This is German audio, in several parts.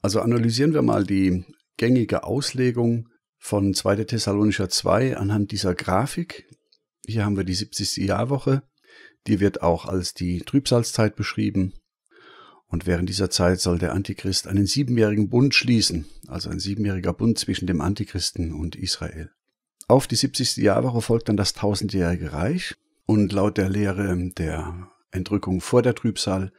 Also analysieren wir mal die gängige Auslegung von 2. Thessalonischer 2 anhand dieser Grafik. Hier haben wir die 70. Jahrwoche. Die wird auch als die Trübsalzeit beschrieben. Und während dieser Zeit soll der Antichrist einen siebenjährigen Bund schließen, also ein siebenjähriger Bund zwischen dem Antichristen und Israel. Auf die 70. Jahrwoche folgt dann das tausendjährige Reich und laut der Lehre der Entrückung vor der Trübsal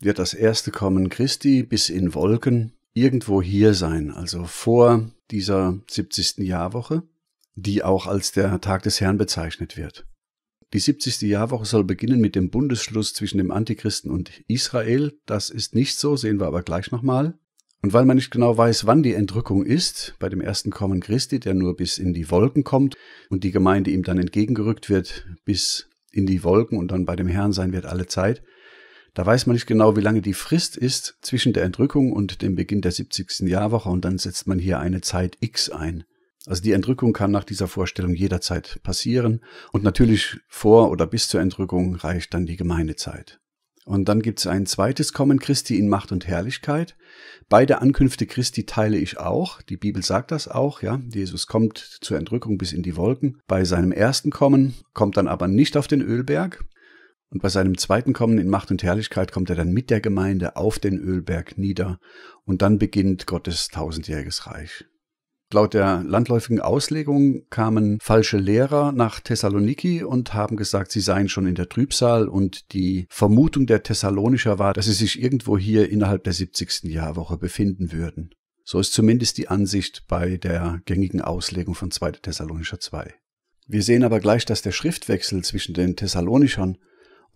wird das erste Kommen Christi bis in Wolken irgendwo hier sein, also vor dieser 70. Jahrwoche, die auch als der Tag des Herrn bezeichnet wird. Die 70. Jahrwoche soll beginnen mit dem Bundesschluss zwischen dem Antichristen und Israel. Das ist nicht so, sehen wir aber gleich nochmal. Und weil man nicht genau weiß, wann die Entrückung ist, bei dem ersten Kommen Christi, der nur bis in die Wolken kommt und die Gemeinde ihm dann entgegengerückt wird, bis in die Wolken und dann bei dem Herrn sein wird alle Zeit, da weiß man nicht genau, wie lange die Frist ist zwischen der Entrückung und dem Beginn der 70. Jahrwoche und dann setzt man hier eine Zeit X ein. Also die Entrückung kann nach dieser Vorstellung jederzeit passieren und natürlich vor oder bis zur Entrückung reicht dann die Gemeindezeit. Und dann gibt es ein zweites Kommen Christi in Macht und Herrlichkeit. Beide Ankünfte Christi teile ich auch. Die Bibel sagt das auch, ja. Jesus kommt zur Entrückung bis in die Wolken. Bei seinem ersten Kommen kommt dann aber nicht auf den Ölberg, und bei seinem zweiten Kommen in Macht und Herrlichkeit kommt er dann mit der Gemeinde auf den Ölberg nieder und dann beginnt Gottes tausendjähriges Reich. Laut der landläufigen Auslegung kamen falsche Lehrer nach Thessaloniki und haben gesagt, sie seien schon in der Trübsal und die Vermutung der Thessalonicher war, dass sie sich irgendwo hier innerhalb der 70. Jahrwoche befinden würden. So ist zumindest die Ansicht bei der gängigen Auslegung von 2. Thessalonischer 2. Wir sehen aber gleich, dass der Schriftwechsel zwischen den Thessalonichern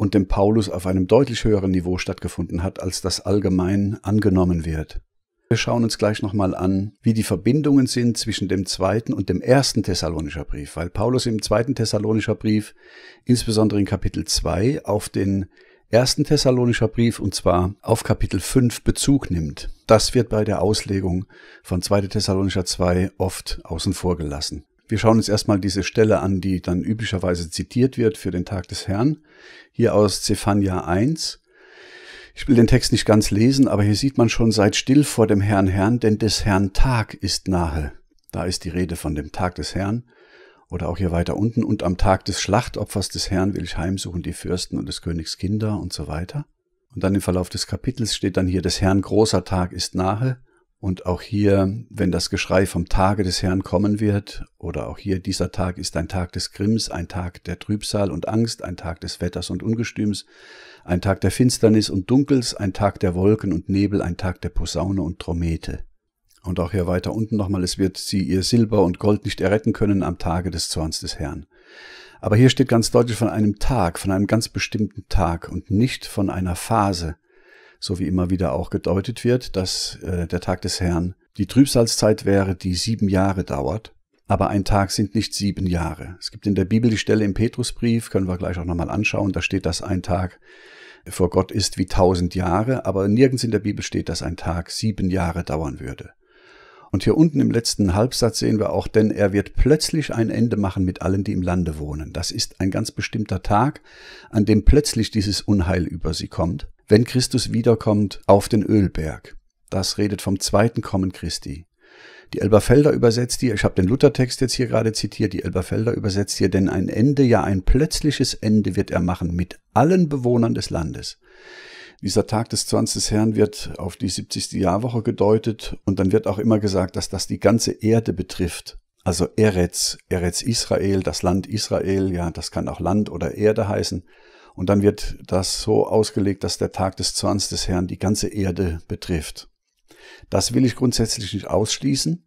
und dem Paulus auf einem deutlich höheren Niveau stattgefunden hat, als das allgemein angenommen wird. Wir schauen uns gleich nochmal an, wie die Verbindungen sind zwischen dem zweiten und dem ersten Thessalonischer Brief, weil Paulus im zweiten Thessalonischer Brief, insbesondere in Kapitel 2, auf den ersten Thessalonischer Brief und zwar auf Kapitel 5 Bezug nimmt. Das wird bei der Auslegung von 2. Thessalonischer 2 oft außen vor gelassen. Wir schauen uns erstmal diese Stelle an, die dann üblicherweise zitiert wird für den Tag des Herrn, hier aus Zephania 1. Ich will den Text nicht ganz lesen, aber hier sieht man schon, seid still vor dem Herrn Herrn, denn des Herrn Tag ist nahe. Da ist die Rede von dem Tag des Herrn. Oder auch hier weiter unten, und am Tag des Schlachtopfers des Herrn will ich heimsuchen die Fürsten und des Königs Kinder und so weiter. Und dann im Verlauf des Kapitels steht dann hier, des Herrn großer Tag ist nahe, und auch hier, wenn das Geschrei vom Tage des Herrn kommen wird, oder auch hier, dieser Tag ist ein Tag des Grimms, ein Tag der Trübsal und Angst, ein Tag des Wetters und Ungestüms, ein Tag der Finsternis und Dunkels, ein Tag der Wolken und Nebel, ein Tag der Posaune und Trommete. Und auch hier weiter unten nochmal, es wird sie ihr Silber und Gold nicht erretten können am Tage des Zorns des Herrn. Aber hier steht ganz deutlich von einem Tag, von einem ganz bestimmten Tag und nicht von einer Phase, so wie immer wieder auch gedeutet wird, dass äh, der Tag des Herrn die Trübsalzeit wäre, die sieben Jahre dauert. Aber ein Tag sind nicht sieben Jahre. Es gibt in der Bibel die Stelle im Petrusbrief, können wir gleich auch nochmal anschauen, da steht, dass ein Tag vor Gott ist wie tausend Jahre, aber nirgends in der Bibel steht, dass ein Tag sieben Jahre dauern würde. Und hier unten im letzten Halbsatz sehen wir auch, denn er wird plötzlich ein Ende machen mit allen, die im Lande wohnen. Das ist ein ganz bestimmter Tag, an dem plötzlich dieses Unheil über sie kommt wenn Christus wiederkommt, auf den Ölberg. Das redet vom zweiten Kommen Christi. Die Elberfelder übersetzt hier, ich habe den Luthertext jetzt hier gerade zitiert, die Elberfelder übersetzt hier, denn ein Ende, ja ein plötzliches Ende wird er machen mit allen Bewohnern des Landes. Dieser Tag des 20. Herrn wird auf die 70. Jahrwoche gedeutet und dann wird auch immer gesagt, dass das die ganze Erde betrifft. Also Eretz, Eretz Israel, das Land Israel, ja, das kann auch Land oder Erde heißen. Und dann wird das so ausgelegt, dass der Tag des Zorns des Herrn die ganze Erde betrifft. Das will ich grundsätzlich nicht ausschließen.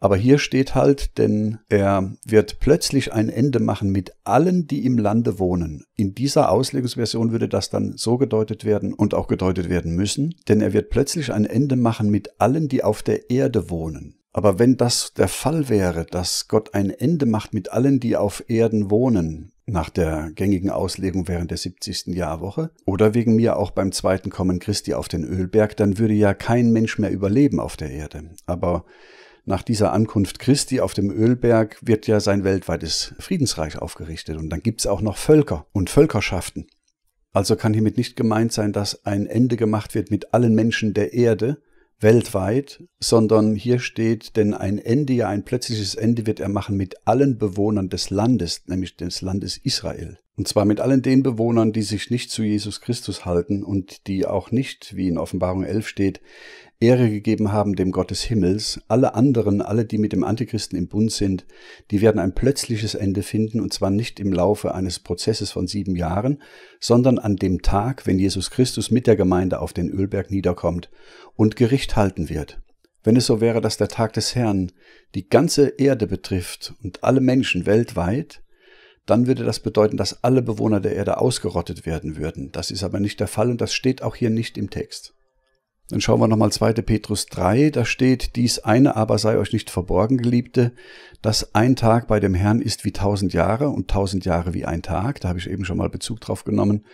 Aber hier steht halt, denn er wird plötzlich ein Ende machen mit allen, die im Lande wohnen. In dieser Auslegungsversion würde das dann so gedeutet werden und auch gedeutet werden müssen, denn er wird plötzlich ein Ende machen mit allen, die auf der Erde wohnen. Aber wenn das der Fall wäre, dass Gott ein Ende macht mit allen, die auf Erden wohnen, nach der gängigen Auslegung während der 70. Jahrwoche oder wegen mir auch beim zweiten Kommen Christi auf den Ölberg, dann würde ja kein Mensch mehr überleben auf der Erde. Aber nach dieser Ankunft Christi auf dem Ölberg wird ja sein weltweites Friedensreich aufgerichtet und dann gibt's auch noch Völker und Völkerschaften. Also kann hiermit nicht gemeint sein, dass ein Ende gemacht wird mit allen Menschen der Erde, weltweit, sondern hier steht, denn ein Ende, ja ein plötzliches Ende wird er machen mit allen Bewohnern des Landes, nämlich des Landes Israel. Und zwar mit allen den Bewohnern, die sich nicht zu Jesus Christus halten und die auch nicht, wie in Offenbarung 11 steht, Ehre gegeben haben dem Gott des Himmels, alle anderen, alle, die mit dem Antichristen im Bund sind, die werden ein plötzliches Ende finden, und zwar nicht im Laufe eines Prozesses von sieben Jahren, sondern an dem Tag, wenn Jesus Christus mit der Gemeinde auf den Ölberg niederkommt und Gericht halten wird. Wenn es so wäre, dass der Tag des Herrn die ganze Erde betrifft und alle Menschen weltweit, dann würde das bedeuten, dass alle Bewohner der Erde ausgerottet werden würden. Das ist aber nicht der Fall und das steht auch hier nicht im Text. Dann schauen wir nochmal 2. Petrus 3, da steht, dies eine aber sei euch nicht verborgen, Geliebte, dass ein Tag bei dem Herrn ist wie tausend Jahre und tausend Jahre wie ein Tag, da habe ich eben schon mal Bezug drauf genommen.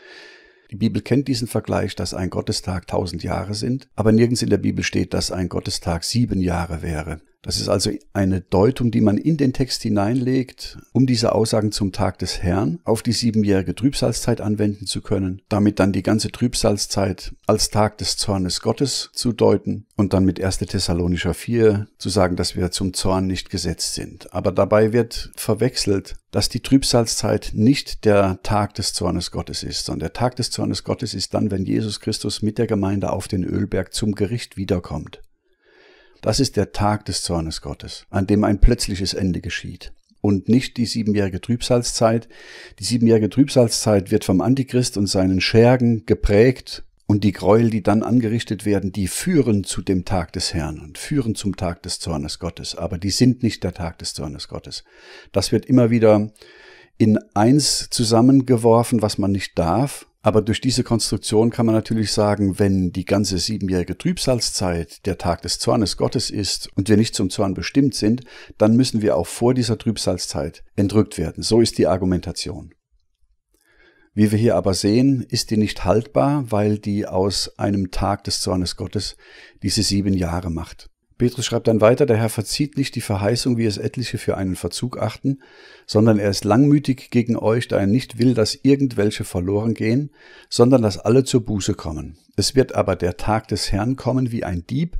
Die Bibel kennt diesen Vergleich, dass ein Gottestag tausend Jahre sind, aber nirgends in der Bibel steht, dass ein Gottestag sieben Jahre wäre. Das ist also eine Deutung, die man in den Text hineinlegt, um diese Aussagen zum Tag des Herrn auf die siebenjährige Trübsalzeit anwenden zu können, damit dann die ganze Trübsalzeit als Tag des Zornes Gottes zu deuten und dann mit 1. Thessalonischer 4 zu sagen, dass wir zum Zorn nicht gesetzt sind. Aber dabei wird verwechselt, dass die Trübsalzeit nicht der Tag des Zornes Gottes ist, sondern der Tag des Zornes Gottes ist dann, wenn Jesus Christus mit der Gemeinde auf den Ölberg zum Gericht wiederkommt. Das ist der Tag des Zornes Gottes, an dem ein plötzliches Ende geschieht und nicht die siebenjährige Trübsalzeit. Die siebenjährige Trübsalzeit wird vom Antichrist und seinen Schergen geprägt und die Gräuel, die dann angerichtet werden, die führen zu dem Tag des Herrn und führen zum Tag des Zornes Gottes, aber die sind nicht der Tag des Zornes Gottes. Das wird immer wieder in eins zusammengeworfen, was man nicht darf aber durch diese Konstruktion kann man natürlich sagen, wenn die ganze siebenjährige Trübsalzeit der Tag des Zornes Gottes ist und wir nicht zum Zorn bestimmt sind, dann müssen wir auch vor dieser Trübsalzeit entrückt werden. So ist die Argumentation. Wie wir hier aber sehen, ist die nicht haltbar, weil die aus einem Tag des Zornes Gottes diese sieben Jahre macht. Petrus schreibt dann weiter, der Herr verzieht nicht die Verheißung, wie es etliche für einen Verzug achten, sondern er ist langmütig gegen euch, da er nicht will, dass irgendwelche verloren gehen, sondern dass alle zur Buße kommen. Es wird aber der Tag des Herrn kommen wie ein Dieb,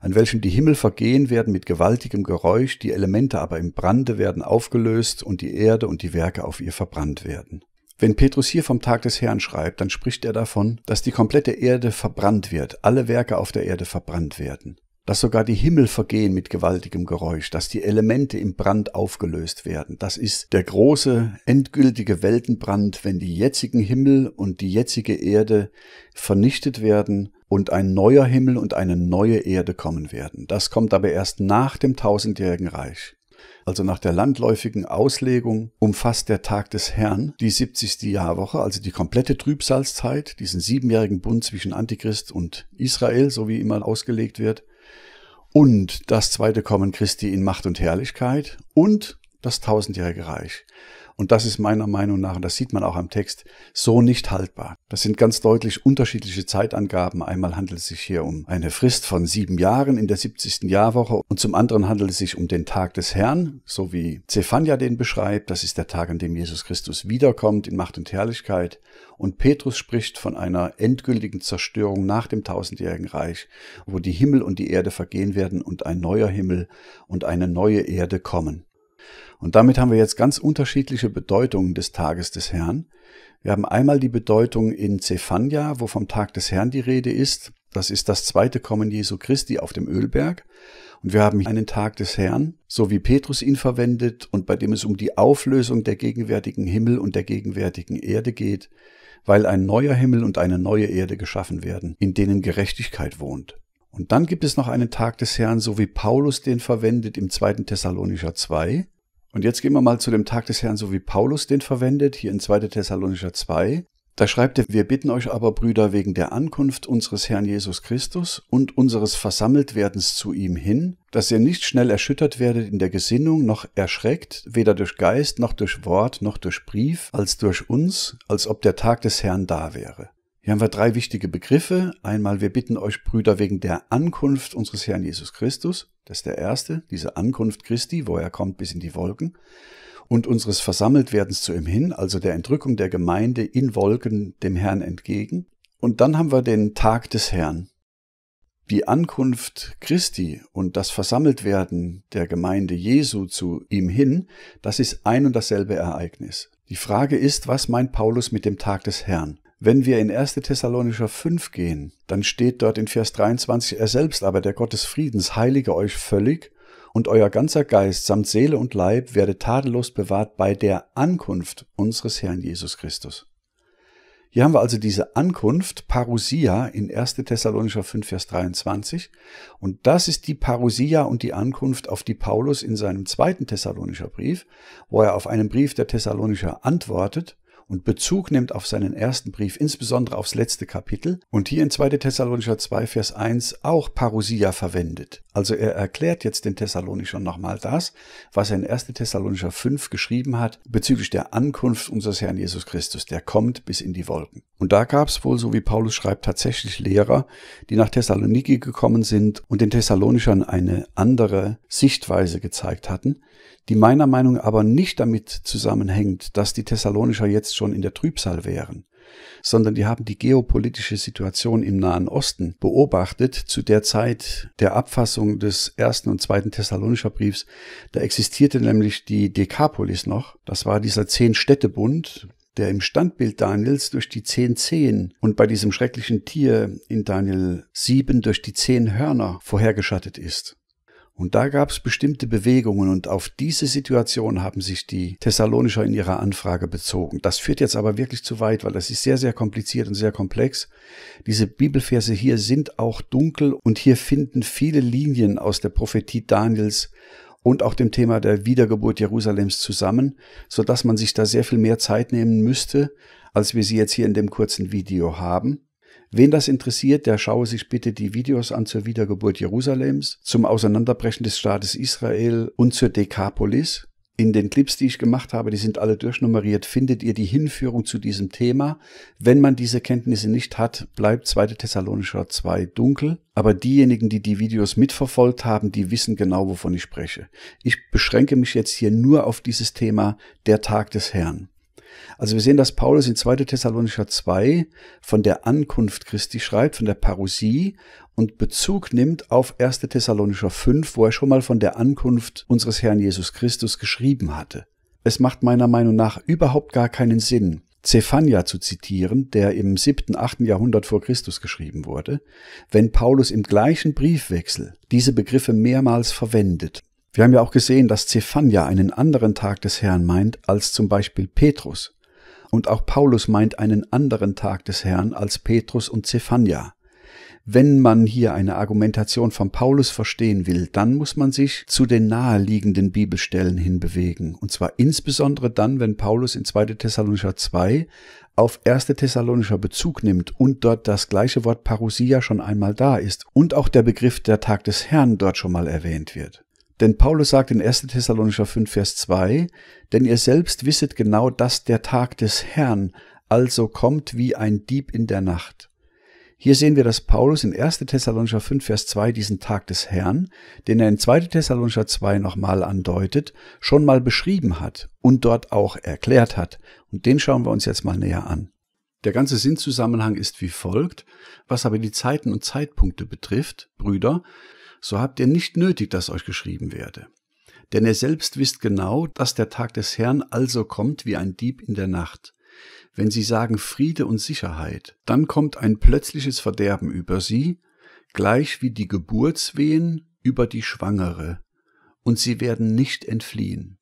an welchem die Himmel vergehen werden mit gewaltigem Geräusch, die Elemente aber im Brande werden aufgelöst und die Erde und die Werke auf ihr verbrannt werden. Wenn Petrus hier vom Tag des Herrn schreibt, dann spricht er davon, dass die komplette Erde verbrannt wird, alle Werke auf der Erde verbrannt werden dass sogar die Himmel vergehen mit gewaltigem Geräusch, dass die Elemente im Brand aufgelöst werden. Das ist der große, endgültige Weltenbrand, wenn die jetzigen Himmel und die jetzige Erde vernichtet werden und ein neuer Himmel und eine neue Erde kommen werden. Das kommt aber erst nach dem tausendjährigen Reich. Also nach der landläufigen Auslegung umfasst der Tag des Herrn die 70. Jahrwoche, also die komplette Trübsalzeit, diesen siebenjährigen Bund zwischen Antichrist und Israel, so wie immer ausgelegt wird, und das zweite Kommen Christi in Macht und Herrlichkeit und das tausendjährige Reich. Und das ist meiner Meinung nach, und das sieht man auch am Text, so nicht haltbar. Das sind ganz deutlich unterschiedliche Zeitangaben. Einmal handelt es sich hier um eine Frist von sieben Jahren in der 70. Jahrwoche und zum anderen handelt es sich um den Tag des Herrn, so wie Zephania den beschreibt. Das ist der Tag, an dem Jesus Christus wiederkommt in Macht und Herrlichkeit. Und Petrus spricht von einer endgültigen Zerstörung nach dem tausendjährigen Reich, wo die Himmel und die Erde vergehen werden und ein neuer Himmel und eine neue Erde kommen. Und damit haben wir jetzt ganz unterschiedliche Bedeutungen des Tages des Herrn. Wir haben einmal die Bedeutung in Zephania, wo vom Tag des Herrn die Rede ist. Das ist das zweite Kommen Jesu Christi auf dem Ölberg. Und wir haben einen Tag des Herrn, so wie Petrus ihn verwendet und bei dem es um die Auflösung der gegenwärtigen Himmel und der gegenwärtigen Erde geht, weil ein neuer Himmel und eine neue Erde geschaffen werden, in denen Gerechtigkeit wohnt. Und dann gibt es noch einen Tag des Herrn, so wie Paulus den verwendet im 2. Thessalonischer 2, und jetzt gehen wir mal zu dem Tag des Herrn, so wie Paulus den verwendet, hier in 2. Thessalonicher 2. Da schreibt er, wir bitten euch aber, Brüder, wegen der Ankunft unseres Herrn Jesus Christus und unseres Versammeltwerdens zu ihm hin, dass ihr nicht schnell erschüttert werdet in der Gesinnung, noch erschreckt, weder durch Geist, noch durch Wort, noch durch Brief, als durch uns, als ob der Tag des Herrn da wäre. Hier haben wir drei wichtige Begriffe. Einmal, wir bitten euch, Brüder, wegen der Ankunft unseres Herrn Jesus Christus. Das ist der erste, diese Ankunft Christi, wo er kommt bis in die Wolken. Und unseres Versammeltwerdens zu ihm hin, also der Entrückung der Gemeinde in Wolken dem Herrn entgegen. Und dann haben wir den Tag des Herrn. Die Ankunft Christi und das Versammeltwerden der Gemeinde Jesu zu ihm hin, das ist ein und dasselbe Ereignis. Die Frage ist, was meint Paulus mit dem Tag des Herrn? Wenn wir in 1. Thessalonischer 5 gehen, dann steht dort in Vers 23, er selbst aber, der Gott des Friedens, heilige euch völlig und euer ganzer Geist samt Seele und Leib werde tadellos bewahrt bei der Ankunft unseres Herrn Jesus Christus. Hier haben wir also diese Ankunft, Parousia, in 1. Thessalonischer 5, Vers 23. Und das ist die Parousia und die Ankunft, auf die Paulus in seinem zweiten Thessalonischer Brief, wo er auf einen Brief der Thessalonischer antwortet, und Bezug nimmt auf seinen ersten Brief, insbesondere aufs letzte Kapitel und hier in 2. Thessalonicher 2, Vers 1 auch Parousia verwendet. Also er erklärt jetzt den Thessalonischern nochmal das, was er in 1. Thessalonicher 5 geschrieben hat bezüglich der Ankunft unseres Herrn Jesus Christus, der kommt bis in die Wolken. Und da gab es wohl, so wie Paulus schreibt, tatsächlich Lehrer, die nach Thessaloniki gekommen sind und den Thessalonischern eine andere Sichtweise gezeigt hatten, die meiner Meinung aber nicht damit zusammenhängt, dass die Thessalonicher jetzt schon in der Trübsal wären, sondern die haben die geopolitische Situation im Nahen Osten beobachtet zu der Zeit der Abfassung des ersten und zweiten Thessalonischer Briefs. Da existierte nämlich die Dekapolis noch. Das war dieser Zehn-Städte-Bund, der im Standbild Daniels durch die zehn Zehen und bei diesem schrecklichen Tier in Daniel 7 durch die zehn Hörner vorhergeschattet ist. Und da gab es bestimmte Bewegungen und auf diese Situation haben sich die Thessalonischer in ihrer Anfrage bezogen. Das führt jetzt aber wirklich zu weit, weil das ist sehr, sehr kompliziert und sehr komplex. Diese Bibelverse hier sind auch dunkel und hier finden viele Linien aus der Prophetie Daniels und auch dem Thema der Wiedergeburt Jerusalems zusammen, so dass man sich da sehr viel mehr Zeit nehmen müsste, als wir sie jetzt hier in dem kurzen Video haben. Wen das interessiert, der schaue sich bitte die Videos an zur Wiedergeburt Jerusalems, zum Auseinanderbrechen des Staates Israel und zur Dekapolis. In den Clips, die ich gemacht habe, die sind alle durchnummeriert, findet ihr die Hinführung zu diesem Thema. Wenn man diese Kenntnisse nicht hat, bleibt 2. Thessalonischer 2 dunkel. Aber diejenigen, die die Videos mitverfolgt haben, die wissen genau, wovon ich spreche. Ich beschränke mich jetzt hier nur auf dieses Thema der Tag des Herrn. Also wir sehen, dass Paulus in 2. Thessalonicher 2 von der Ankunft Christi schreibt, von der Parousie und Bezug nimmt auf 1. Thessalonicher 5, wo er schon mal von der Ankunft unseres Herrn Jesus Christus geschrieben hatte. Es macht meiner Meinung nach überhaupt gar keinen Sinn, Zephania zu zitieren, der im 7., 8. Jahrhundert vor Christus geschrieben wurde, wenn Paulus im gleichen Briefwechsel diese Begriffe mehrmals verwendet. Wir haben ja auch gesehen, dass Zephania einen anderen Tag des Herrn meint als zum Beispiel Petrus. Und auch Paulus meint einen anderen Tag des Herrn als Petrus und Zephania. Wenn man hier eine Argumentation von Paulus verstehen will, dann muss man sich zu den naheliegenden Bibelstellen hinbewegen. Und zwar insbesondere dann, wenn Paulus in 2. Thessalonicher 2 auf 1. Thessalonischer Bezug nimmt und dort das gleiche Wort Parousia schon einmal da ist und auch der Begriff der Tag des Herrn dort schon mal erwähnt wird. Denn Paulus sagt in 1. Thessalonicher 5, Vers 2, denn ihr selbst wisset genau, dass der Tag des Herrn also kommt wie ein Dieb in der Nacht. Hier sehen wir, dass Paulus in 1. Thessalonicher 5, Vers 2 diesen Tag des Herrn, den er in 2. Thessalonicher 2 nochmal andeutet, schon mal beschrieben hat und dort auch erklärt hat. Und den schauen wir uns jetzt mal näher an. Der ganze Sinnzusammenhang ist wie folgt. Was aber die Zeiten und Zeitpunkte betrifft, Brüder, so habt ihr nicht nötig, dass euch geschrieben werde. Denn ihr selbst wisst genau, dass der Tag des Herrn also kommt wie ein Dieb in der Nacht. Wenn sie sagen Friede und Sicherheit, dann kommt ein plötzliches Verderben über sie, gleich wie die Geburtswehen über die Schwangere, und sie werden nicht entfliehen.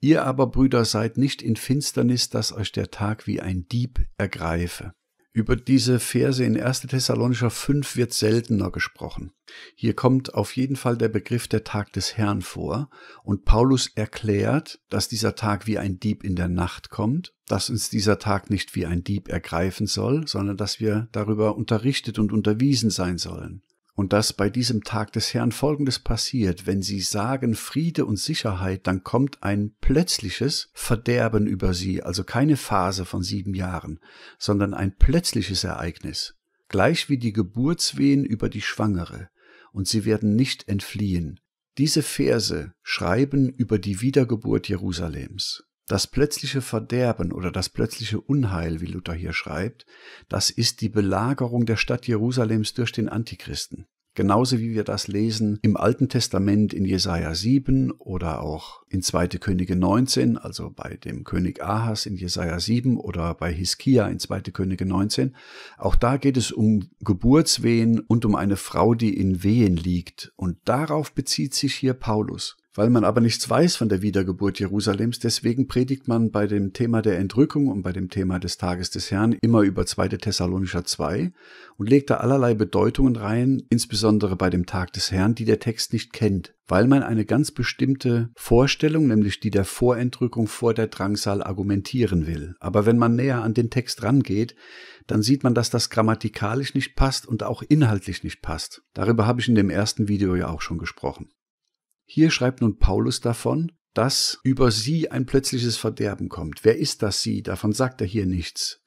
Ihr aber, Brüder, seid nicht in Finsternis, dass euch der Tag wie ein Dieb ergreife. Über diese Verse in 1. Thessalonischer 5 wird seltener gesprochen. Hier kommt auf jeden Fall der Begriff der Tag des Herrn vor und Paulus erklärt, dass dieser Tag wie ein Dieb in der Nacht kommt, dass uns dieser Tag nicht wie ein Dieb ergreifen soll, sondern dass wir darüber unterrichtet und unterwiesen sein sollen und dass bei diesem Tag des Herrn Folgendes passiert. Wenn sie sagen Friede und Sicherheit, dann kommt ein plötzliches Verderben über sie, also keine Phase von sieben Jahren, sondern ein plötzliches Ereignis, gleich wie die Geburtswehen über die Schwangere, und sie werden nicht entfliehen. Diese Verse schreiben über die Wiedergeburt Jerusalems. Das plötzliche Verderben oder das plötzliche Unheil, wie Luther hier schreibt, das ist die Belagerung der Stadt Jerusalems durch den Antichristen. Genauso wie wir das lesen im Alten Testament in Jesaja 7 oder auch in 2. Könige 19, also bei dem König Ahas in Jesaja 7 oder bei Hiskia in 2. Könige 19. Auch da geht es um Geburtswehen und um eine Frau, die in Wehen liegt. Und darauf bezieht sich hier Paulus. Weil man aber nichts weiß von der Wiedergeburt Jerusalems, deswegen predigt man bei dem Thema der Entrückung und bei dem Thema des Tages des Herrn immer über 2. Thessalonischer 2 und legt da allerlei Bedeutungen rein, insbesondere bei dem Tag des Herrn, die der Text nicht kennt, weil man eine ganz bestimmte Vorstellung, nämlich die der Vorentrückung vor der Drangsal argumentieren will. Aber wenn man näher an den Text rangeht, dann sieht man, dass das grammatikalisch nicht passt und auch inhaltlich nicht passt. Darüber habe ich in dem ersten Video ja auch schon gesprochen. Hier schreibt nun Paulus davon, dass über sie ein plötzliches Verderben kommt. Wer ist das sie? Davon sagt er hier nichts.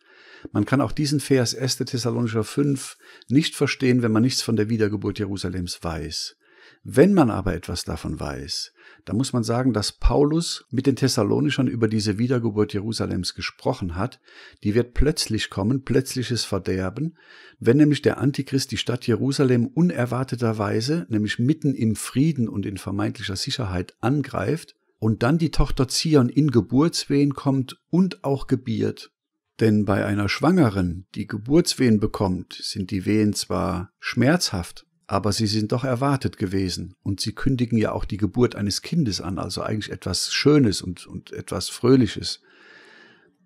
Man kann auch diesen Vers 1. Thessalonischer 5 nicht verstehen, wenn man nichts von der Wiedergeburt Jerusalems weiß. Wenn man aber etwas davon weiß, dann muss man sagen, dass Paulus mit den Thessalonischern über diese Wiedergeburt Jerusalems gesprochen hat, die wird plötzlich kommen, plötzliches Verderben, wenn nämlich der Antichrist die Stadt Jerusalem unerwarteterweise, nämlich mitten im Frieden und in vermeintlicher Sicherheit angreift und dann die Tochter Zion in Geburtswehen kommt und auch gebiert. Denn bei einer Schwangeren, die Geburtswehen bekommt, sind die Wehen zwar schmerzhaft, aber sie sind doch erwartet gewesen. Und sie kündigen ja auch die Geburt eines Kindes an, also eigentlich etwas Schönes und, und etwas Fröhliches.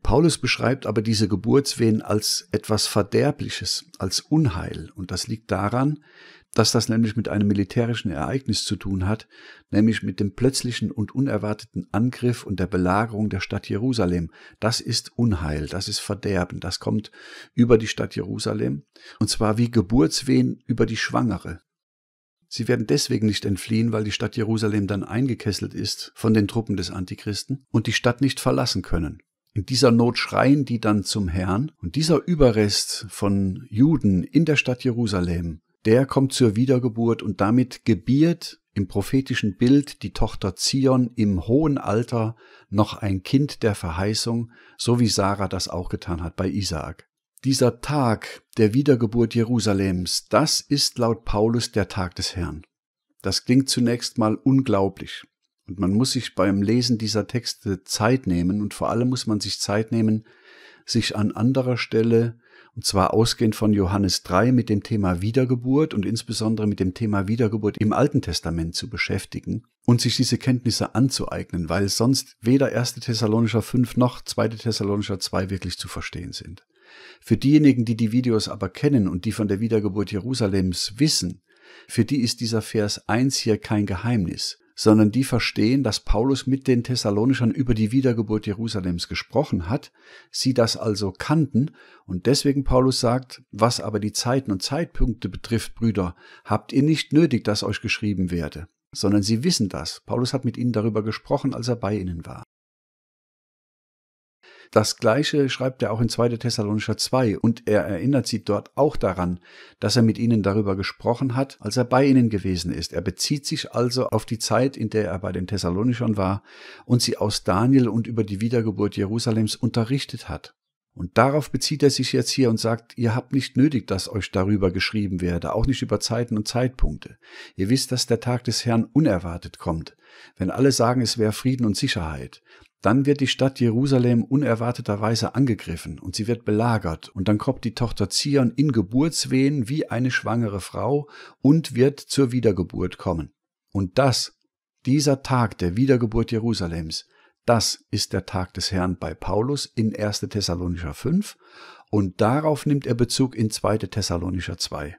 Paulus beschreibt aber diese Geburtswehen als etwas Verderbliches, als Unheil. Und das liegt daran, dass das nämlich mit einem militärischen Ereignis zu tun hat, nämlich mit dem plötzlichen und unerwarteten Angriff und der Belagerung der Stadt Jerusalem. Das ist Unheil, das ist Verderben, das kommt über die Stadt Jerusalem, und zwar wie Geburtswehen über die Schwangere. Sie werden deswegen nicht entfliehen, weil die Stadt Jerusalem dann eingekesselt ist von den Truppen des Antichristen und die Stadt nicht verlassen können. In dieser Not schreien die dann zum Herrn, und dieser Überrest von Juden in der Stadt Jerusalem der kommt zur Wiedergeburt und damit gebiert im prophetischen Bild die Tochter Zion im hohen Alter noch ein Kind der Verheißung, so wie Sarah das auch getan hat bei Isaak. Dieser Tag der Wiedergeburt Jerusalems, das ist laut Paulus der Tag des Herrn. Das klingt zunächst mal unglaublich. Und man muss sich beim Lesen dieser Texte Zeit nehmen und vor allem muss man sich Zeit nehmen, sich an anderer Stelle und zwar ausgehend von Johannes 3 mit dem Thema Wiedergeburt und insbesondere mit dem Thema Wiedergeburt im Alten Testament zu beschäftigen und sich diese Kenntnisse anzueignen, weil sonst weder 1. Thessalonischer 5 noch 2. Thessalonischer 2 wirklich zu verstehen sind. Für diejenigen, die die Videos aber kennen und die von der Wiedergeburt Jerusalems wissen, für die ist dieser Vers 1 hier kein Geheimnis sondern die verstehen, dass Paulus mit den Thessalonischern über die Wiedergeburt Jerusalems gesprochen hat, sie das also kannten und deswegen Paulus sagt, was aber die Zeiten und Zeitpunkte betrifft, Brüder, habt ihr nicht nötig, dass euch geschrieben werde, sondern sie wissen das. Paulus hat mit ihnen darüber gesprochen, als er bei ihnen war. Das Gleiche schreibt er auch in 2. Thessalonischer 2 und er erinnert sie dort auch daran, dass er mit ihnen darüber gesprochen hat, als er bei ihnen gewesen ist. Er bezieht sich also auf die Zeit, in der er bei den Thessalonischern war und sie aus Daniel und über die Wiedergeburt Jerusalems unterrichtet hat. Und darauf bezieht er sich jetzt hier und sagt, ihr habt nicht nötig, dass euch darüber geschrieben werde, auch nicht über Zeiten und Zeitpunkte. Ihr wisst, dass der Tag des Herrn unerwartet kommt, wenn alle sagen, es wäre Frieden und Sicherheit. Dann wird die Stadt Jerusalem unerwarteterweise angegriffen und sie wird belagert und dann kommt die Tochter Zion in Geburtswehen wie eine schwangere Frau und wird zur Wiedergeburt kommen. Und das, dieser Tag der Wiedergeburt Jerusalems, das ist der Tag des Herrn bei Paulus in 1. Thessalonicher 5 und darauf nimmt er Bezug in 2. Thessalonicher 2.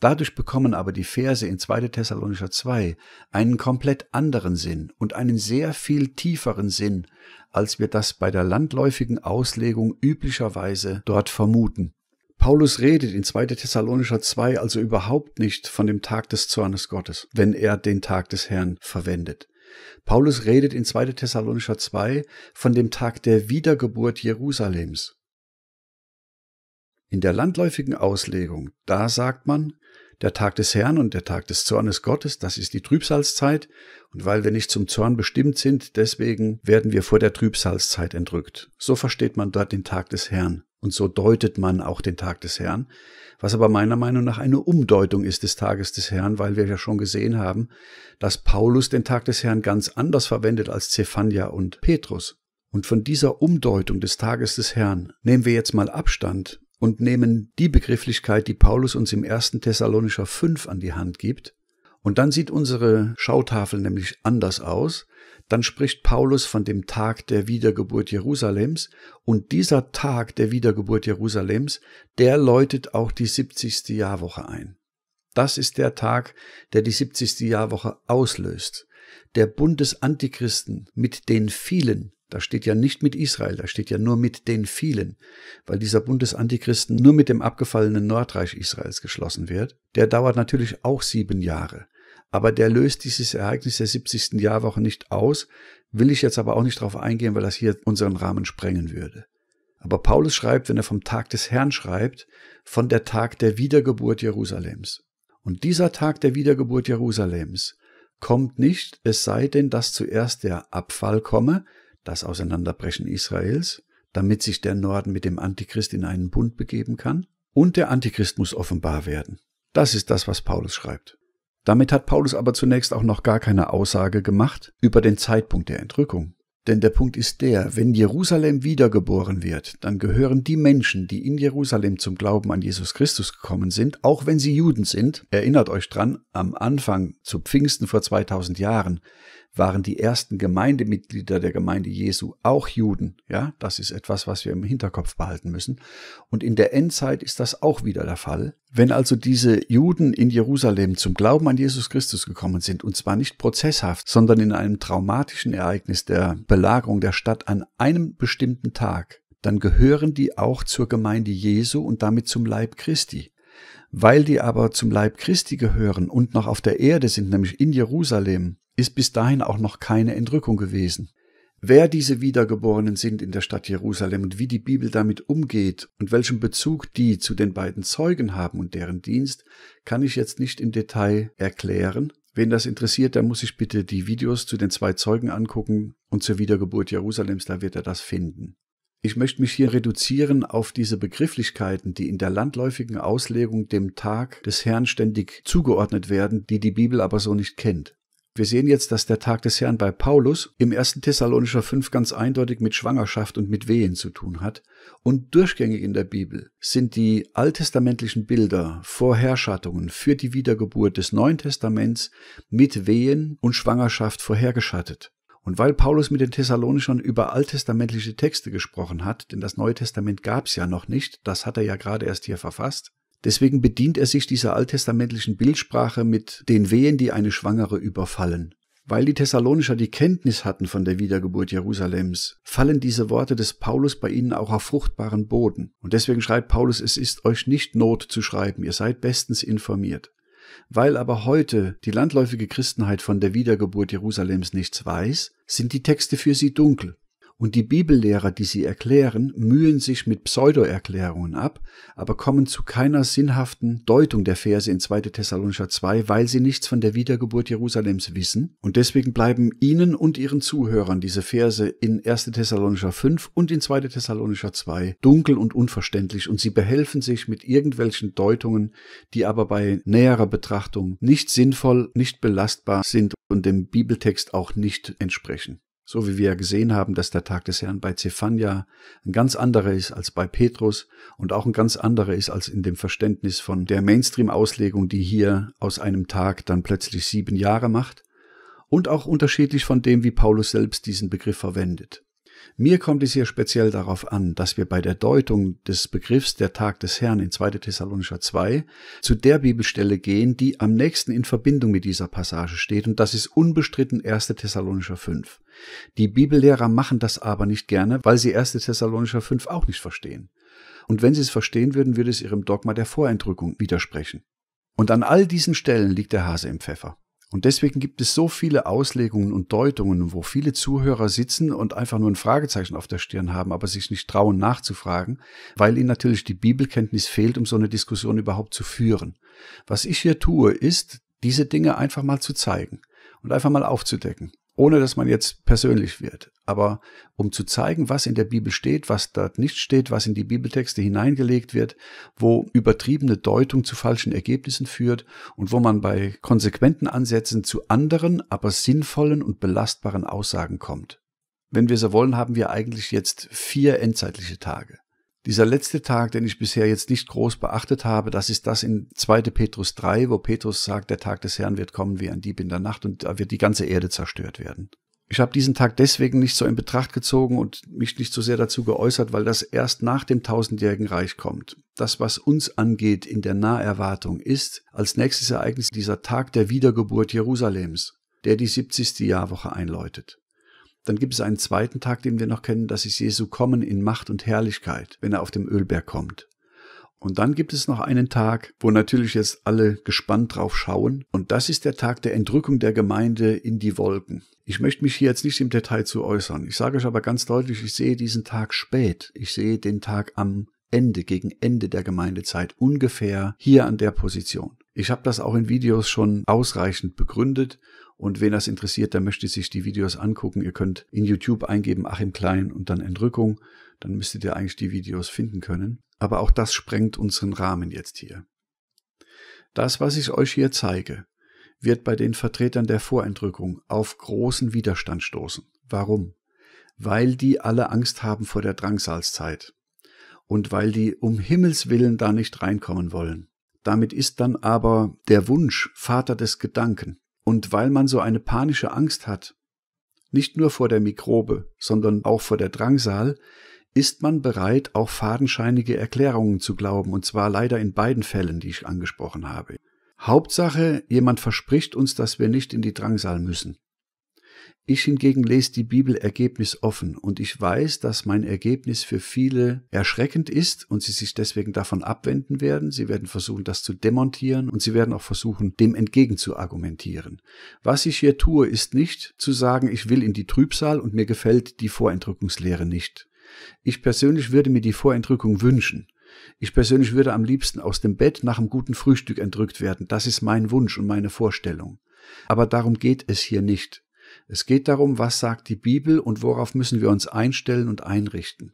Dadurch bekommen aber die Verse in 2. Thessalonischer 2 einen komplett anderen Sinn und einen sehr viel tieferen Sinn, als wir das bei der landläufigen Auslegung üblicherweise dort vermuten. Paulus redet in 2. Thessalonischer 2 also überhaupt nicht von dem Tag des Zornes Gottes, wenn er den Tag des Herrn verwendet. Paulus redet in 2. Thessalonischer 2 von dem Tag der Wiedergeburt Jerusalems. In der landläufigen Auslegung, da sagt man, der Tag des Herrn und der Tag des Zornes Gottes, das ist die Trübsalzeit, und weil wir nicht zum Zorn bestimmt sind, deswegen werden wir vor der Trübsalzeit entrückt. So versteht man dort den Tag des Herrn. Und so deutet man auch den Tag des Herrn, was aber meiner Meinung nach eine Umdeutung ist des Tages des Herrn, weil wir ja schon gesehen haben, dass Paulus den Tag des Herrn ganz anders verwendet als Zephania und Petrus. Und von dieser Umdeutung des Tages des Herrn nehmen wir jetzt mal Abstand und nehmen die Begrifflichkeit, die Paulus uns im 1. Thessalonischer 5 an die Hand gibt. Und dann sieht unsere Schautafel nämlich anders aus. Dann spricht Paulus von dem Tag der Wiedergeburt Jerusalems. Und dieser Tag der Wiedergeburt Jerusalems, der läutet auch die 70. Jahrwoche ein. Das ist der Tag, der die 70. Jahrwoche auslöst. Der Bund des Antichristen mit den vielen da steht ja nicht mit Israel, da steht ja nur mit den vielen, weil dieser Bund des Antichristen nur mit dem abgefallenen Nordreich Israels geschlossen wird. Der dauert natürlich auch sieben Jahre. Aber der löst dieses Ereignis der 70. Jahrwoche nicht aus, will ich jetzt aber auch nicht darauf eingehen, weil das hier unseren Rahmen sprengen würde. Aber Paulus schreibt, wenn er vom Tag des Herrn schreibt, von der Tag der Wiedergeburt Jerusalems. Und dieser Tag der Wiedergeburt Jerusalems kommt nicht, es sei denn, dass zuerst der Abfall komme, das Auseinanderbrechen Israels, damit sich der Norden mit dem Antichrist in einen Bund begeben kann. Und der Antichrist muss offenbar werden. Das ist das, was Paulus schreibt. Damit hat Paulus aber zunächst auch noch gar keine Aussage gemacht über den Zeitpunkt der Entrückung. Denn der Punkt ist der, wenn Jerusalem wiedergeboren wird, dann gehören die Menschen, die in Jerusalem zum Glauben an Jesus Christus gekommen sind, auch wenn sie Juden sind, erinnert euch dran, am Anfang zu Pfingsten vor 2000 Jahren, waren die ersten Gemeindemitglieder der Gemeinde Jesu auch Juden. Ja, das ist etwas, was wir im Hinterkopf behalten müssen. Und in der Endzeit ist das auch wieder der Fall. Wenn also diese Juden in Jerusalem zum Glauben an Jesus Christus gekommen sind, und zwar nicht prozesshaft, sondern in einem traumatischen Ereignis der Belagerung der Stadt an einem bestimmten Tag, dann gehören die auch zur Gemeinde Jesu und damit zum Leib Christi. Weil die aber zum Leib Christi gehören und noch auf der Erde sind, nämlich in Jerusalem, ist bis dahin auch noch keine Entrückung gewesen. Wer diese Wiedergeborenen sind in der Stadt Jerusalem und wie die Bibel damit umgeht und welchen Bezug die zu den beiden Zeugen haben und deren Dienst, kann ich jetzt nicht im Detail erklären. Wen das interessiert, der muss sich bitte die Videos zu den zwei Zeugen angucken und zur Wiedergeburt Jerusalems, da wird er das finden. Ich möchte mich hier reduzieren auf diese Begrifflichkeiten, die in der landläufigen Auslegung dem Tag des Herrn ständig zugeordnet werden, die die Bibel aber so nicht kennt. Wir sehen jetzt, dass der Tag des Herrn bei Paulus im 1. Thessalonischer 5 ganz eindeutig mit Schwangerschaft und mit Wehen zu tun hat. Und durchgängig in der Bibel sind die alttestamentlichen Bilder, Vorherschattungen für die Wiedergeburt des Neuen Testaments mit Wehen und Schwangerschaft vorhergeschattet. Und weil Paulus mit den Thessalonischern über alttestamentliche Texte gesprochen hat, denn das Neue Testament gab's ja noch nicht, das hat er ja gerade erst hier verfasst, Deswegen bedient er sich dieser alttestamentlichen Bildsprache mit den Wehen, die eine Schwangere überfallen. Weil die Thessalonicher die Kenntnis hatten von der Wiedergeburt Jerusalems, fallen diese Worte des Paulus bei ihnen auch auf fruchtbaren Boden. Und deswegen schreibt Paulus, es ist euch nicht Not zu schreiben, ihr seid bestens informiert. Weil aber heute die landläufige Christenheit von der Wiedergeburt Jerusalems nichts weiß, sind die Texte für sie dunkel und die Bibellehrer, die sie erklären, mühen sich mit Pseudoerklärungen ab, aber kommen zu keiner sinnhaften Deutung der Verse in 2. Thessalonicher 2, weil sie nichts von der Wiedergeburt Jerusalems wissen. Und deswegen bleiben Ihnen und Ihren Zuhörern diese Verse in 1. Thessalonicher 5 und in 2. Thessalonicher 2 dunkel und unverständlich und sie behelfen sich mit irgendwelchen Deutungen, die aber bei näherer Betrachtung nicht sinnvoll, nicht belastbar sind und dem Bibeltext auch nicht entsprechen. So wie wir gesehen haben, dass der Tag des Herrn bei Zephania ein ganz anderer ist als bei Petrus und auch ein ganz anderer ist als in dem Verständnis von der Mainstream-Auslegung, die hier aus einem Tag dann plötzlich sieben Jahre macht und auch unterschiedlich von dem, wie Paulus selbst diesen Begriff verwendet. Mir kommt es hier speziell darauf an, dass wir bei der Deutung des Begriffs der Tag des Herrn in 2. Thessalonicher 2 zu der Bibelstelle gehen, die am nächsten in Verbindung mit dieser Passage steht, und das ist unbestritten 1. Thessalonicher 5. Die Bibellehrer machen das aber nicht gerne, weil sie 1. Thessalonicher 5 auch nicht verstehen. Und wenn sie es verstehen würden, würde es ihrem Dogma der Voreindrückung widersprechen. Und an all diesen Stellen liegt der Hase im Pfeffer. Und deswegen gibt es so viele Auslegungen und Deutungen, wo viele Zuhörer sitzen und einfach nur ein Fragezeichen auf der Stirn haben, aber sich nicht trauen nachzufragen, weil ihnen natürlich die Bibelkenntnis fehlt, um so eine Diskussion überhaupt zu führen. Was ich hier tue, ist, diese Dinge einfach mal zu zeigen und einfach mal aufzudecken ohne dass man jetzt persönlich wird. Aber um zu zeigen, was in der Bibel steht, was dort nicht steht, was in die Bibeltexte hineingelegt wird, wo übertriebene Deutung zu falschen Ergebnissen führt und wo man bei konsequenten Ansätzen zu anderen, aber sinnvollen und belastbaren Aussagen kommt. Wenn wir so wollen, haben wir eigentlich jetzt vier endzeitliche Tage. Dieser letzte Tag, den ich bisher jetzt nicht groß beachtet habe, das ist das in 2. Petrus 3, wo Petrus sagt, der Tag des Herrn wird kommen wie ein Dieb in der Nacht und da wird die ganze Erde zerstört werden. Ich habe diesen Tag deswegen nicht so in Betracht gezogen und mich nicht so sehr dazu geäußert, weil das erst nach dem tausendjährigen Reich kommt. Das, was uns angeht in der Naherwartung, ist als nächstes Ereignis dieser Tag der Wiedergeburt Jerusalems, der die 70. Jahrwoche einläutet. Dann gibt es einen zweiten Tag, den wir noch kennen, das ist Jesu Kommen in Macht und Herrlichkeit, wenn er auf dem Ölberg kommt. Und dann gibt es noch einen Tag, wo natürlich jetzt alle gespannt drauf schauen. Und das ist der Tag der Entrückung der Gemeinde in die Wolken. Ich möchte mich hier jetzt nicht im Detail zu äußern. Ich sage euch aber ganz deutlich, ich sehe diesen Tag spät. Ich sehe den Tag am Ende, gegen Ende der Gemeindezeit, ungefähr hier an der Position. Ich habe das auch in Videos schon ausreichend begründet und wen das interessiert, der möchte sich die Videos angucken. Ihr könnt in YouTube eingeben Achim Klein und dann Entrückung. Dann müsstet ihr eigentlich die Videos finden können. Aber auch das sprengt unseren Rahmen jetzt hier. Das, was ich euch hier zeige, wird bei den Vertretern der Vorentrückung auf großen Widerstand stoßen. Warum? Weil die alle Angst haben vor der Drangsalszeit. Und weil die um Himmels willen da nicht reinkommen wollen. Damit ist dann aber der Wunsch Vater des Gedanken. Und weil man so eine panische Angst hat, nicht nur vor der Mikrobe, sondern auch vor der Drangsal, ist man bereit, auch fadenscheinige Erklärungen zu glauben, und zwar leider in beiden Fällen, die ich angesprochen habe. Hauptsache, jemand verspricht uns, dass wir nicht in die Drangsal müssen. Ich hingegen lese die Bibel ergebnisoffen und ich weiß, dass mein Ergebnis für viele erschreckend ist und sie sich deswegen davon abwenden werden. Sie werden versuchen, das zu demontieren und sie werden auch versuchen, dem entgegen zu argumentieren. Was ich hier tue, ist nicht zu sagen, ich will in die Trübsal und mir gefällt die Vorentrückungslehre nicht. Ich persönlich würde mir die Vorentrückung wünschen. Ich persönlich würde am liebsten aus dem Bett nach einem guten Frühstück entrückt werden. Das ist mein Wunsch und meine Vorstellung. Aber darum geht es hier nicht. Es geht darum, was sagt die Bibel und worauf müssen wir uns einstellen und einrichten.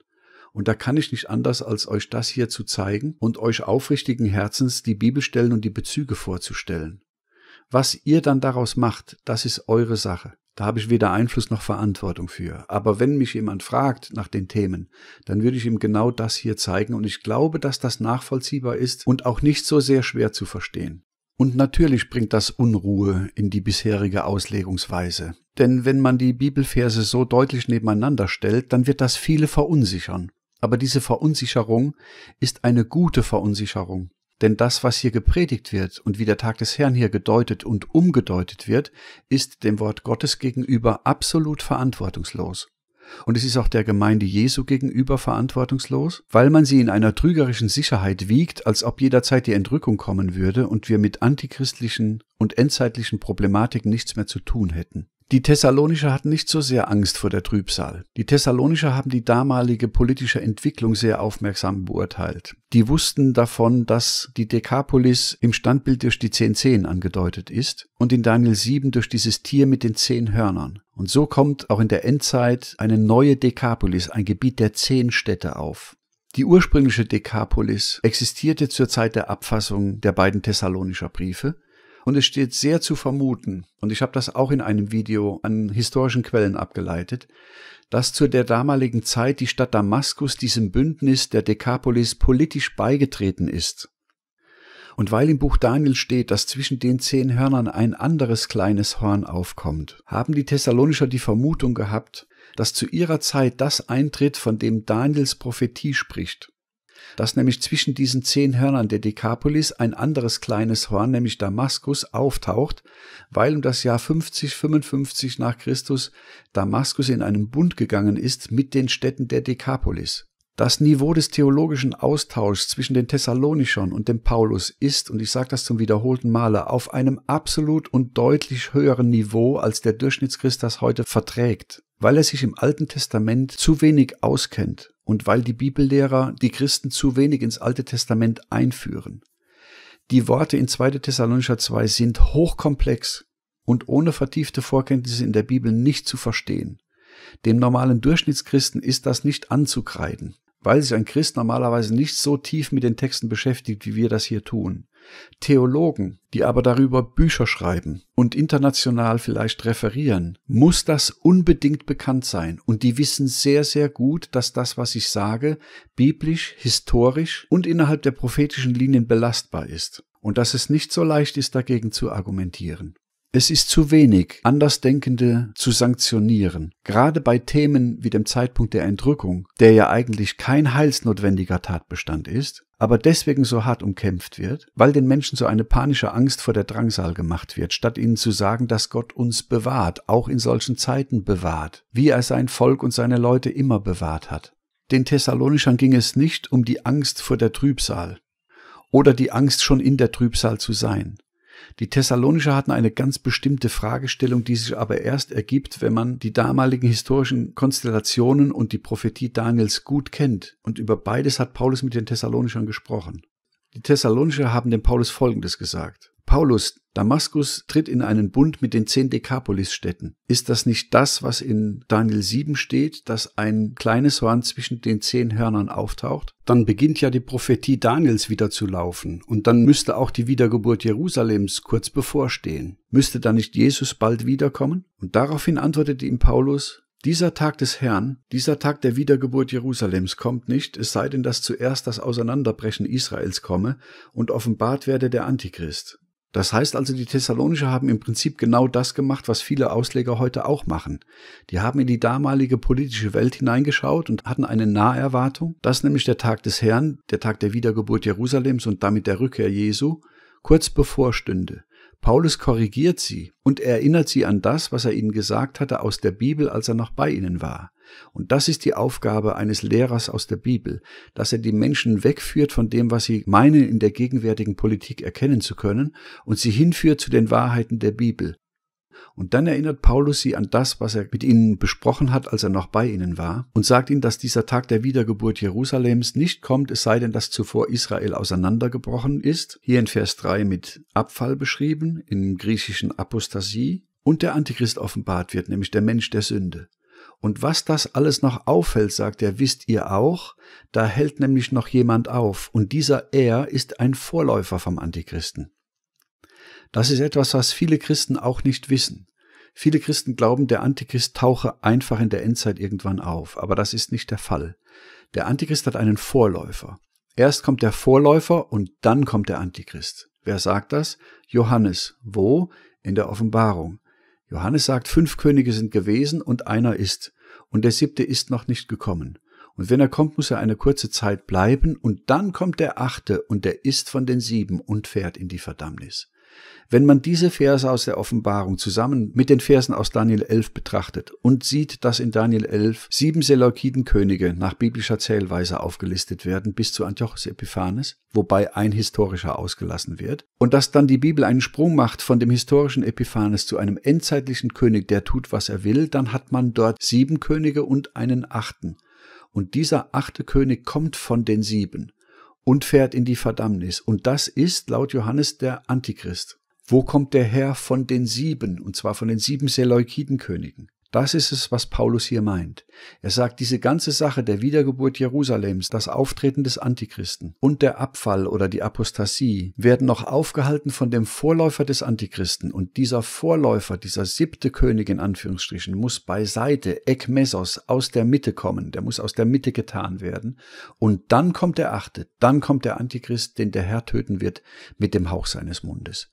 Und da kann ich nicht anders, als euch das hier zu zeigen und euch aufrichtigen Herzens die Bibelstellen und die Bezüge vorzustellen. Was ihr dann daraus macht, das ist eure Sache. Da habe ich weder Einfluss noch Verantwortung für. Aber wenn mich jemand fragt nach den Themen, dann würde ich ihm genau das hier zeigen und ich glaube, dass das nachvollziehbar ist und auch nicht so sehr schwer zu verstehen. Und natürlich bringt das Unruhe in die bisherige Auslegungsweise. Denn wenn man die Bibelverse so deutlich nebeneinander stellt, dann wird das viele verunsichern. Aber diese Verunsicherung ist eine gute Verunsicherung. Denn das, was hier gepredigt wird und wie der Tag des Herrn hier gedeutet und umgedeutet wird, ist dem Wort Gottes gegenüber absolut verantwortungslos und es ist auch der Gemeinde Jesu gegenüber verantwortungslos, weil man sie in einer trügerischen Sicherheit wiegt, als ob jederzeit die Entrückung kommen würde und wir mit antichristlichen und endzeitlichen Problematiken nichts mehr zu tun hätten. Die Thessalonicher hatten nicht so sehr Angst vor der Trübsal. Die Thessalonicher haben die damalige politische Entwicklung sehr aufmerksam beurteilt. Die wussten davon, dass die Dekapolis im Standbild durch die zehn Zehen angedeutet ist und in Daniel 7 durch dieses Tier mit den zehn Hörnern. Und so kommt auch in der Endzeit eine neue Dekapolis, ein Gebiet der zehn Städte auf. Die ursprüngliche Dekapolis existierte zur Zeit der Abfassung der beiden Thessalonischer Briefe und es steht sehr zu vermuten, und ich habe das auch in einem Video an historischen Quellen abgeleitet, dass zu der damaligen Zeit die Stadt Damaskus diesem Bündnis der Dekapolis politisch beigetreten ist. Und weil im Buch Daniel steht, dass zwischen den zehn Hörnern ein anderes kleines Horn aufkommt, haben die Thessalonischer die Vermutung gehabt, dass zu ihrer Zeit das eintritt, von dem Daniels Prophetie spricht dass nämlich zwischen diesen zehn Hörnern der Dekapolis ein anderes kleines Horn, nämlich Damaskus, auftaucht, weil um das Jahr 50, 55 nach Christus Damaskus in einen Bund gegangen ist mit den Städten der Dekapolis. Das Niveau des theologischen Austauschs zwischen den Thessalonischern und dem Paulus ist, und ich sage das zum wiederholten Male, auf einem absolut und deutlich höheren Niveau, als der Durchschnittschrist das heute verträgt, weil er sich im Alten Testament zu wenig auskennt und weil die Bibellehrer die Christen zu wenig ins Alte Testament einführen. Die Worte in 2. Thessalonicher 2 sind hochkomplex und ohne vertiefte Vorkenntnisse in der Bibel nicht zu verstehen. Dem normalen Durchschnittschristen ist das nicht anzukreiden, weil sich ein Christ normalerweise nicht so tief mit den Texten beschäftigt, wie wir das hier tun. Theologen, die aber darüber Bücher schreiben und international vielleicht referieren, muss das unbedingt bekannt sein. Und die wissen sehr, sehr gut, dass das, was ich sage, biblisch, historisch und innerhalb der prophetischen Linien belastbar ist. Und dass es nicht so leicht ist, dagegen zu argumentieren. Es ist zu wenig, Andersdenkende zu sanktionieren. Gerade bei Themen wie dem Zeitpunkt der Entrückung, der ja eigentlich kein heilsnotwendiger Tatbestand ist, aber deswegen so hart umkämpft wird, weil den Menschen so eine panische Angst vor der Drangsal gemacht wird, statt ihnen zu sagen, dass Gott uns bewahrt, auch in solchen Zeiten bewahrt, wie er sein Volk und seine Leute immer bewahrt hat. Den Thessalonischern ging es nicht um die Angst vor der Trübsal oder die Angst schon in der Trübsal zu sein, die Thessalonicher hatten eine ganz bestimmte Fragestellung, die sich aber erst ergibt, wenn man die damaligen historischen Konstellationen und die Prophetie Daniels gut kennt. Und über beides hat Paulus mit den Thessalonischern gesprochen. Die Thessalonicher haben dem Paulus Folgendes gesagt. Paulus, Damaskus tritt in einen Bund mit den zehn Dekapolis-Städten. Ist das nicht das, was in Daniel 7 steht, dass ein kleines Horn zwischen den zehn Hörnern auftaucht? Dann beginnt ja die Prophetie Daniels wieder zu laufen und dann müsste auch die Wiedergeburt Jerusalems kurz bevorstehen. Müsste da nicht Jesus bald wiederkommen? Und daraufhin antwortet ihm Paulus, dieser Tag des Herrn, dieser Tag der Wiedergeburt Jerusalems kommt nicht, es sei denn, dass zuerst das Auseinanderbrechen Israels komme und offenbart werde der Antichrist. Das heißt also, die Thessalonicher haben im Prinzip genau das gemacht, was viele Ausleger heute auch machen. Die haben in die damalige politische Welt hineingeschaut und hatten eine Naherwartung, dass nämlich der Tag des Herrn, der Tag der Wiedergeburt Jerusalems und damit der Rückkehr Jesu, kurz bevorstünde. Paulus korrigiert sie und erinnert sie an das, was er ihnen gesagt hatte aus der Bibel, als er noch bei ihnen war. Und das ist die Aufgabe eines Lehrers aus der Bibel, dass er die Menschen wegführt von dem, was sie meinen, in der gegenwärtigen Politik erkennen zu können, und sie hinführt zu den Wahrheiten der Bibel. Und dann erinnert Paulus sie an das, was er mit ihnen besprochen hat, als er noch bei ihnen war, und sagt ihnen, dass dieser Tag der Wiedergeburt Jerusalems nicht kommt, es sei denn, dass zuvor Israel auseinandergebrochen ist, hier in Vers 3 mit Abfall beschrieben, im griechischen Apostasie, und der Antichrist offenbart wird, nämlich der Mensch der Sünde. Und was das alles noch auffällt, sagt er, wisst ihr auch, da hält nämlich noch jemand auf. Und dieser Er ist ein Vorläufer vom Antichristen. Das ist etwas, was viele Christen auch nicht wissen. Viele Christen glauben, der Antichrist tauche einfach in der Endzeit irgendwann auf, aber das ist nicht der Fall. Der Antichrist hat einen Vorläufer. Erst kommt der Vorläufer und dann kommt der Antichrist. Wer sagt das? Johannes. Wo? In der Offenbarung. Johannes sagt, fünf Könige sind gewesen und einer ist, und der siebte ist noch nicht gekommen. Und wenn er kommt, muss er eine kurze Zeit bleiben, und dann kommt der achte, und der ist von den sieben und fährt in die Verdammnis. Wenn man diese Verse aus der Offenbarung zusammen mit den Versen aus Daniel 11 betrachtet und sieht, dass in Daniel 11 sieben Seleukidenkönige nach biblischer Zählweise aufgelistet werden bis zu Antiochus Epiphanes, wobei ein historischer ausgelassen wird, und dass dann die Bibel einen Sprung macht von dem historischen Epiphanes zu einem endzeitlichen König, der tut, was er will, dann hat man dort sieben Könige und einen achten. Und dieser achte König kommt von den sieben und fährt in die Verdammnis. Und das ist laut Johannes der Antichrist. Wo kommt der Herr von den sieben, und zwar von den sieben Seleukidenkönigen? Das ist es, was Paulus hier meint. Er sagt, diese ganze Sache der Wiedergeburt Jerusalems, das Auftreten des Antichristen und der Abfall oder die Apostasie werden noch aufgehalten von dem Vorläufer des Antichristen. Und dieser Vorläufer, dieser siebte König in Anführungsstrichen, muss beiseite, ekmesos, aus der Mitte kommen. Der muss aus der Mitte getan werden. Und dann kommt der achte, dann kommt der Antichrist, den der Herr töten wird mit dem Hauch seines Mundes.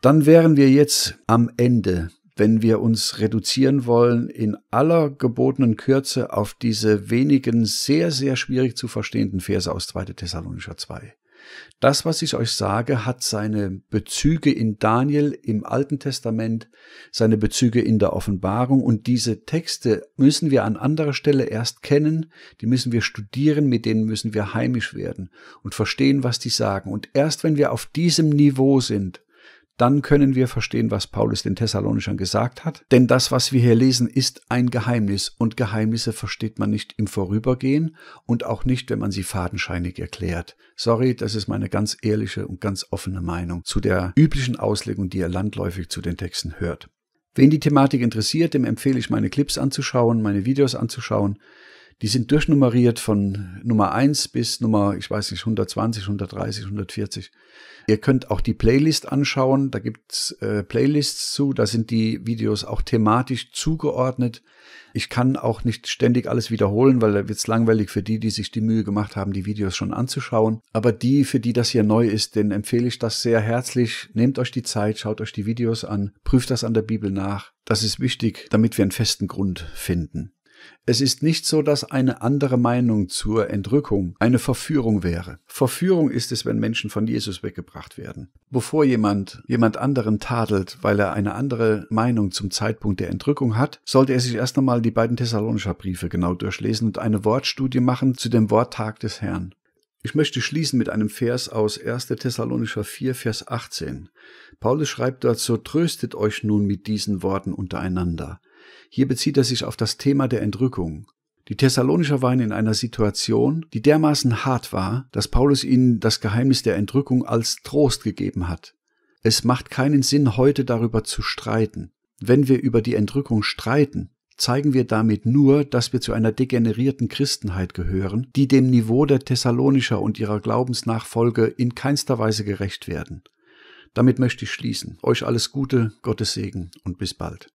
Dann wären wir jetzt am Ende wenn wir uns reduzieren wollen, in aller gebotenen Kürze auf diese wenigen sehr, sehr schwierig zu verstehenden Verse aus 2. Thessalonischer 2. Das, was ich euch sage, hat seine Bezüge in Daniel im Alten Testament, seine Bezüge in der Offenbarung und diese Texte müssen wir an anderer Stelle erst kennen, die müssen wir studieren, mit denen müssen wir heimisch werden und verstehen, was die sagen. Und erst wenn wir auf diesem Niveau sind, dann können wir verstehen, was Paulus den Thessalonischern gesagt hat. Denn das, was wir hier lesen, ist ein Geheimnis und Geheimnisse versteht man nicht im Vorübergehen und auch nicht, wenn man sie fadenscheinig erklärt. Sorry, das ist meine ganz ehrliche und ganz offene Meinung zu der üblichen Auslegung, die ihr landläufig zu den Texten hört. Wen die Thematik interessiert, dem empfehle ich, meine Clips anzuschauen, meine Videos anzuschauen. Die sind durchnummeriert von Nummer 1 bis Nummer, ich weiß nicht, 120, 130, 140. Ihr könnt auch die Playlist anschauen. Da gibt's äh, Playlists zu. Da sind die Videos auch thematisch zugeordnet. Ich kann auch nicht ständig alles wiederholen, weil da wird's langweilig für die, die sich die Mühe gemacht haben, die Videos schon anzuschauen. Aber die, für die das hier neu ist, denen empfehle ich das sehr herzlich. Nehmt euch die Zeit, schaut euch die Videos an, prüft das an der Bibel nach. Das ist wichtig, damit wir einen festen Grund finden. Es ist nicht so, dass eine andere Meinung zur Entrückung eine Verführung wäre. Verführung ist es, wenn Menschen von Jesus weggebracht werden. Bevor jemand jemand anderen tadelt, weil er eine andere Meinung zum Zeitpunkt der Entrückung hat, sollte er sich erst einmal die beiden Thessalonischer Briefe genau durchlesen und eine Wortstudie machen zu dem Worttag des Herrn. Ich möchte schließen mit einem Vers aus 1. Thessalonischer 4, Vers 18. Paulus schreibt dort, so tröstet euch nun mit diesen Worten untereinander. Hier bezieht er sich auf das Thema der Entrückung. Die Thessalonischer waren in einer Situation, die dermaßen hart war, dass Paulus ihnen das Geheimnis der Entrückung als Trost gegeben hat. Es macht keinen Sinn, heute darüber zu streiten. Wenn wir über die Entrückung streiten, zeigen wir damit nur, dass wir zu einer degenerierten Christenheit gehören, die dem Niveau der Thessalonischer und ihrer Glaubensnachfolge in keinster Weise gerecht werden. Damit möchte ich schließen. Euch alles Gute, Gottes Segen und bis bald.